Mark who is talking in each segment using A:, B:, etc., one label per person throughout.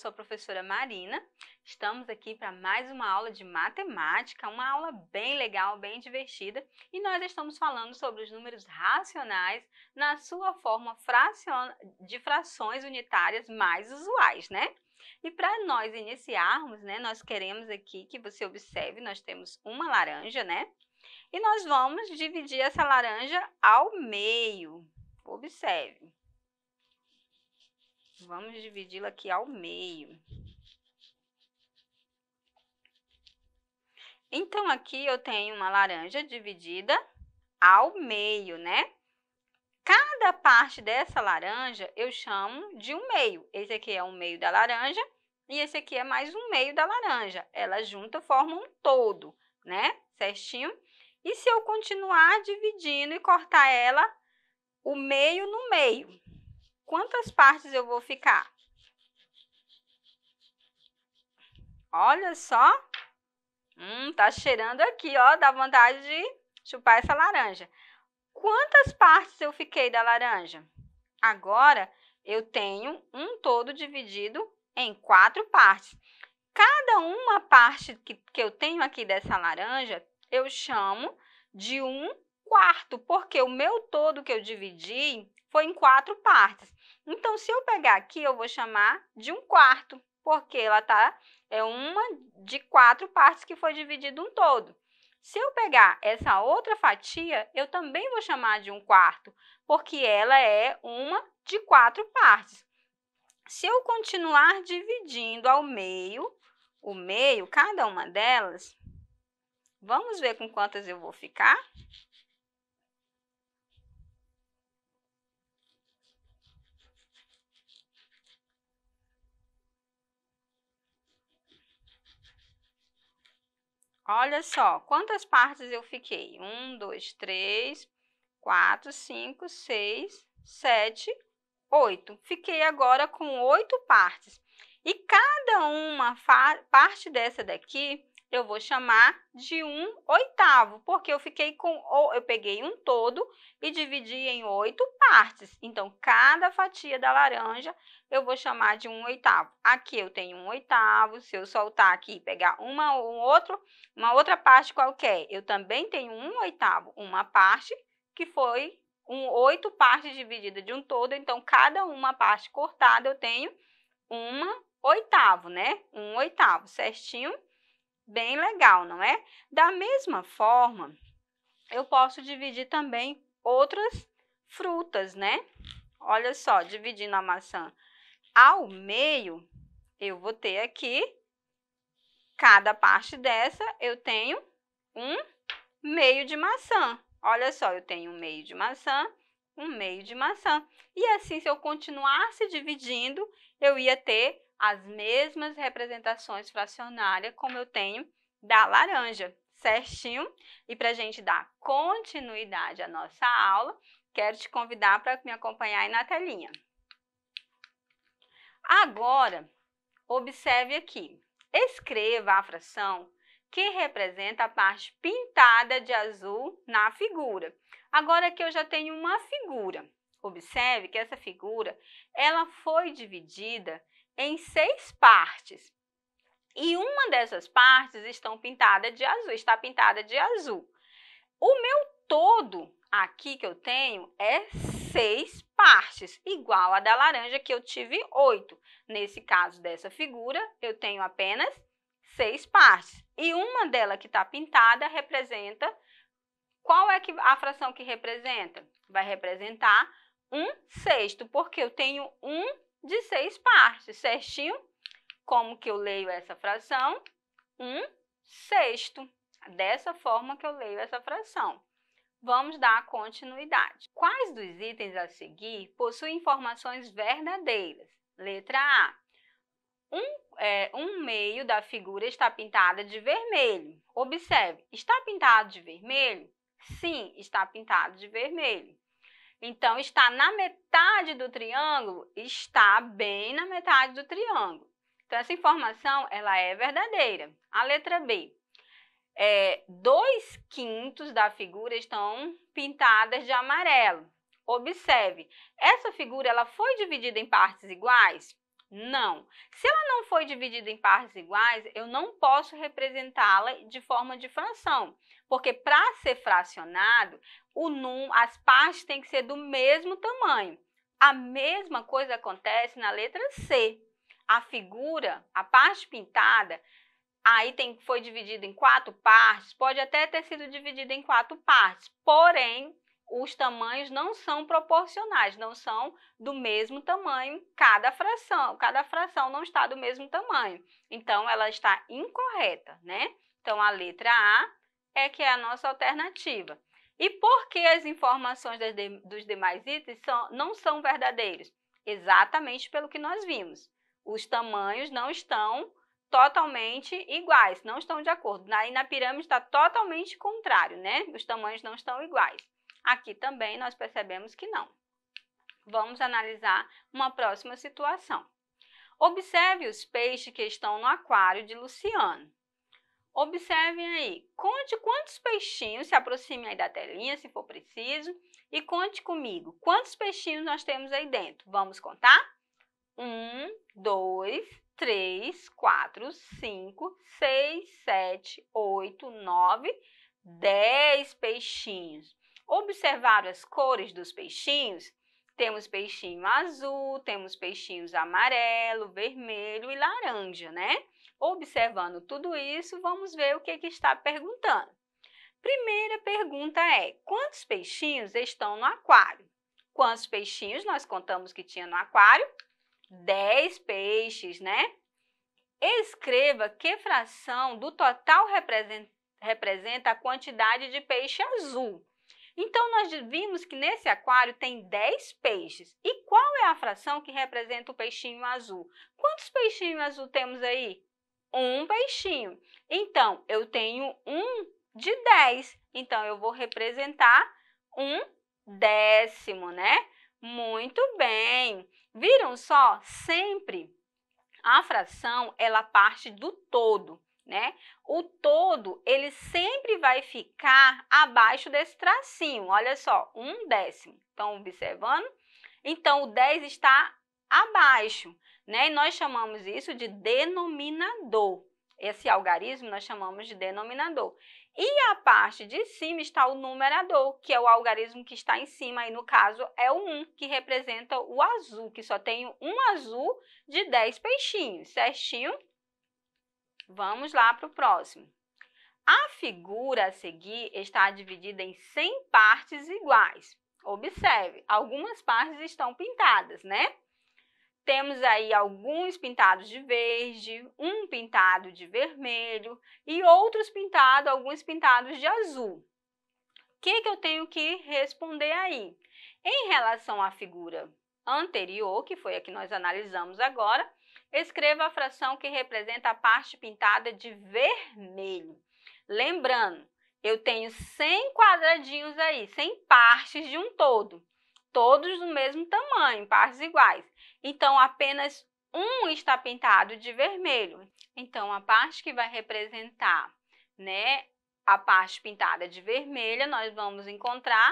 A: sou a professora Marina. Estamos aqui para mais uma aula de matemática, uma aula bem legal, bem divertida, e nós estamos falando sobre os números racionais na sua forma de frações unitárias mais usuais, né? E para nós iniciarmos, né, nós queremos aqui que você observe, nós temos uma laranja, né? E nós vamos dividir essa laranja ao meio. Observe. Vamos dividi-la aqui ao meio. Então, aqui eu tenho uma laranja dividida ao meio, né? Cada parte dessa laranja eu chamo de um meio. Esse aqui é um meio da laranja e esse aqui é mais um meio da laranja. Elas juntas formam um todo, né? Certinho? E se eu continuar dividindo e cortar ela, o meio no meio, quantas partes eu vou ficar? Olha só. Hum, tá cheirando aqui, ó. Dá vontade de chupar essa laranja. Quantas partes eu fiquei da laranja? Agora, eu tenho um todo dividido em quatro partes. Cada uma parte que, que eu tenho aqui dessa laranja, eu chamo de um quarto, porque o meu todo que eu dividi foi em quatro partes. Então, se eu pegar aqui, eu vou chamar de um quarto, porque ela tá é uma de quatro partes que foi dividido um todo. Se eu pegar essa outra fatia, eu também vou chamar de um quarto, porque ela é uma de quatro partes. Se eu continuar dividindo ao meio, o meio, cada uma delas, vamos ver com quantas eu vou ficar? Olha só, quantas partes eu fiquei? Um, dois, três, quatro, cinco, seis, sete, oito. Fiquei agora com oito partes. E cada uma parte dessa daqui eu vou chamar de um oitavo, porque eu fiquei com eu peguei um todo e dividi em oito partes. Então, cada fatia da laranja eu vou chamar de um oitavo. Aqui eu tenho um oitavo. Se eu soltar aqui e pegar uma ou outro, uma outra parte qualquer, eu também tenho um oitavo, uma parte que foi um oito partes dividida de um todo. Então, cada uma parte cortada eu tenho uma oitavo, né? Um oitavo, certinho? bem legal, não é? Da mesma forma, eu posso dividir também outras frutas, né? Olha só, dividindo a maçã ao meio, eu vou ter aqui, cada parte dessa, eu tenho um meio de maçã. Olha só, eu tenho um meio de maçã, um meio de maçã. E assim, se eu continuasse dividindo, eu ia ter as mesmas representações fracionárias como eu tenho da laranja, certinho? E para a gente dar continuidade à nossa aula, quero te convidar para me acompanhar aí na telinha. Agora, observe aqui. Escreva a fração que representa a parte pintada de azul na figura. Agora que eu já tenho uma figura, observe que essa figura ela foi dividida em seis partes. E uma dessas partes estão pintada de azul, está pintada de azul. O meu todo aqui que eu tenho é seis partes, igual a da laranja que eu tive oito. Nesse caso dessa figura, eu tenho apenas seis partes. E uma dela que está pintada representa... Qual é a fração que representa? Vai representar um sexto, porque eu tenho um de seis partes, certinho? Como que eu leio essa fração? Um sexto. Dessa forma que eu leio essa fração. Vamos dar continuidade. Quais dos itens a seguir possuem informações verdadeiras? Letra A. Um, é, um meio da figura está pintada de vermelho. Observe, está pintado de vermelho? Sim, está pintado de vermelho. Então, está na metade do triângulo, está bem na metade do triângulo. Então, essa informação ela é verdadeira. A letra B. É, dois quintos da figura estão pintadas de amarelo. Observe, essa figura ela foi dividida em partes iguais? Não. Se ela não foi dividida em partes iguais, eu não posso representá-la de forma de fração. Porque para ser fracionado, o num, as partes têm que ser do mesmo tamanho. A mesma coisa acontece na letra C. A figura, a parte pintada, aí tem, foi dividida em quatro partes, pode até ter sido dividida em quatro partes, porém, os tamanhos não são proporcionais, não são do mesmo tamanho cada fração. Cada fração não está do mesmo tamanho. Então, ela está incorreta, né? Então, a letra A é que é a nossa alternativa. E por que as informações dos demais itens são, não são verdadeiros? Exatamente pelo que nós vimos. Os tamanhos não estão totalmente iguais, não estão de acordo. Aí na pirâmide está totalmente contrário, né? Os tamanhos não estão iguais. Aqui também nós percebemos que não. Vamos analisar uma próxima situação. Observe os peixes que estão no aquário de Luciano. Observem aí, conte quantos peixinhos, se aproxime aí da telinha se for preciso, e conte comigo, quantos peixinhos nós temos aí dentro? Vamos contar? Um, dois, três, quatro, cinco, seis, sete, oito, nove, dez peixinhos. Observaram as cores dos peixinhos? Temos peixinho azul, temos peixinhos amarelo, vermelho e laranja, né? Observando tudo isso, vamos ver o que, que está perguntando. Primeira pergunta é: quantos peixinhos estão no aquário? Quantos peixinhos nós contamos que tinha no aquário? 10 peixes, né? Escreva que fração do total representa a quantidade de peixe azul. Então, nós vimos que nesse aquário tem 10 peixes. E qual é a fração que representa o peixinho azul? Quantos peixinhos azul temos aí? um peixinho. Então, eu tenho um de 10. Então, eu vou representar um décimo, né? Muito bem. Viram só? Sempre a fração, ela parte do todo, né? O todo, ele sempre vai ficar abaixo desse tracinho. Olha só, um décimo. Estão observando? Então, o 10 está abaixo, né? E nós chamamos isso de denominador. Esse algarismo nós chamamos de denominador. E a parte de cima está o numerador, que é o algarismo que está em cima, e no caso é o 1, que representa o azul, que só tem um azul de 10 peixinhos, certinho? Vamos lá para o próximo. A figura a seguir está dividida em 100 partes iguais. Observe, algumas partes estão pintadas, né? temos aí alguns pintados de verde, um pintado de vermelho e outros pintados, alguns pintados de azul. O que, que eu tenho que responder aí? Em relação à figura anterior, que foi a que nós analisamos agora, escreva a fração que representa a parte pintada de vermelho. Lembrando, eu tenho 100 quadradinhos aí, 100 partes de um todo todos do mesmo tamanho, partes iguais. Então, apenas um está pintado de vermelho. Então, a parte que vai representar né, a parte pintada de vermelha, nós vamos encontrar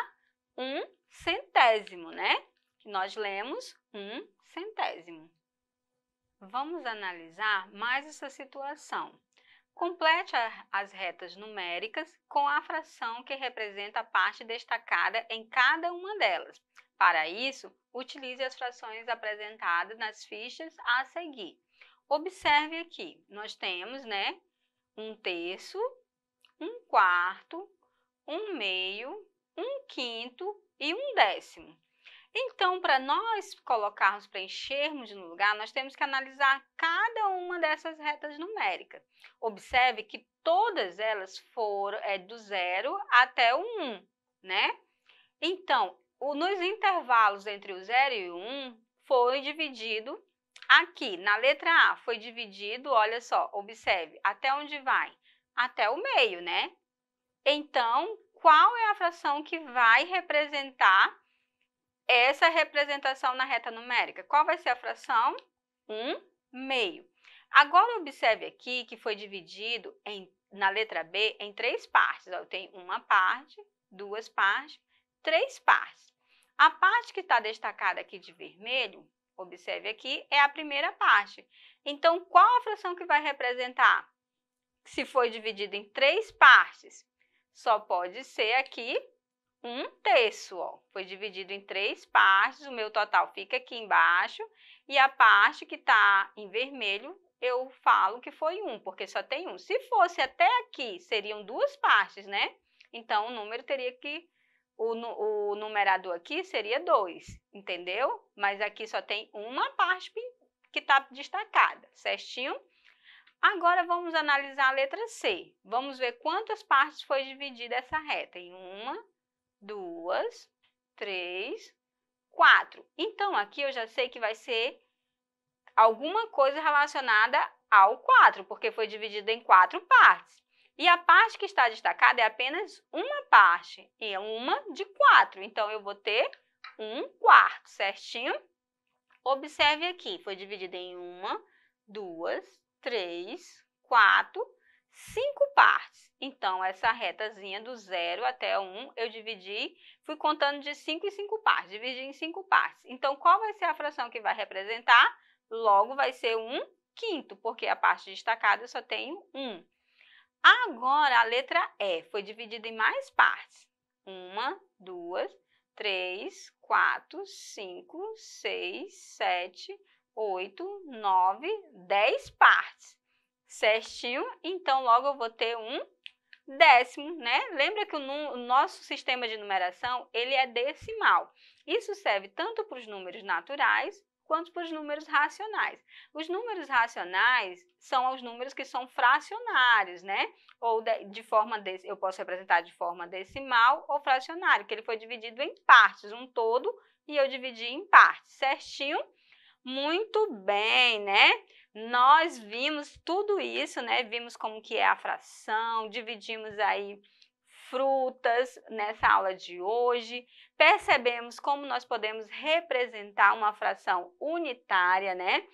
A: um centésimo, né? Que nós lemos um centésimo. Vamos analisar mais essa situação. Complete as retas numéricas com a fração que representa a parte destacada em cada uma delas. Para isso, utilize as frações apresentadas nas fichas a seguir. Observe aqui, nós temos né, um terço, um quarto, um meio, um quinto e um décimo. Então, para nós colocarmos, preenchermos no lugar, nós temos que analisar cada uma dessas retas numéricas. Observe que todas elas foram é, do zero até o 1, um, né? Então, o, nos intervalos entre o 0 e o 1 um, foi dividido aqui, na letra A, foi dividido, olha só, observe, até onde vai? Até o meio, né? Então, qual é a fração que vai representar essa representação na reta numérica? Qual vai ser a fração? 1 um meio. Agora, observe aqui que foi dividido em, na letra B em três partes. Ó, eu tenho uma parte, duas partes, três partes. A parte que está destacada aqui de vermelho, observe aqui, é a primeira parte. Então, qual a fração que vai representar? Se foi dividido em três partes, só pode ser aqui um terço, ó. Foi dividido em três partes, o meu total fica aqui embaixo, e a parte que está em vermelho, eu falo que foi um, porque só tem um. Se fosse até aqui, seriam duas partes, né? Então, o número teria que o, o numerador aqui seria 2, entendeu? Mas aqui só tem uma parte que está destacada, certinho? Agora vamos analisar a letra C. Vamos ver quantas partes foi dividida essa reta. Em uma, duas, três, quatro. Então, aqui eu já sei que vai ser alguma coisa relacionada ao 4, porque foi dividido em quatro partes. E a parte que está destacada é apenas uma parte, e é uma de quatro. Então, eu vou ter um quarto, certinho? Observe aqui, foi dividida em uma, duas, três, quatro, cinco partes. Então, essa retazinha do zero até um, eu dividi, fui contando de cinco em cinco partes, dividi em cinco partes. Então, qual vai ser a fração que vai representar? Logo, vai ser um quinto, porque a parte destacada eu só tenho um. Agora, a letra E foi dividida em mais partes. Uma, duas, três, quatro, cinco, seis, sete, oito, nove, dez partes. Certinho? Então, logo eu vou ter um décimo, né? Lembra que o, o nosso sistema de numeração, ele é decimal. Isso serve tanto para os números naturais quanto para os números racionais. Os números racionais são os números que são fracionários, né? Ou de, de forma de, eu posso representar de forma decimal ou fracionário, que ele foi dividido em partes, um todo e eu dividi em partes, certinho? Muito bem, né? Nós vimos tudo isso, né? Vimos como que é a fração, dividimos aí frutas nessa aula de hoje percebemos como nós podemos representar uma fração unitária, né?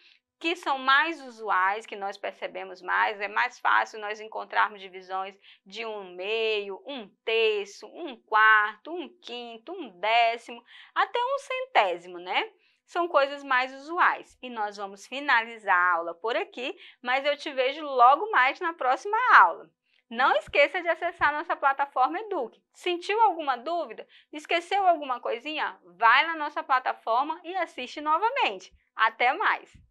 A: que são mais usuais, que nós percebemos mais, é mais fácil nós encontrarmos divisões de um meio, um terço, um quarto, um quinto, um décimo, até um centésimo, né? São coisas mais usuais. E nós vamos finalizar a aula por aqui, mas eu te vejo logo mais na próxima aula. Não esqueça de acessar nossa plataforma Eduque. Sentiu alguma dúvida? Esqueceu alguma coisinha? Vai na nossa plataforma e assiste novamente. Até mais!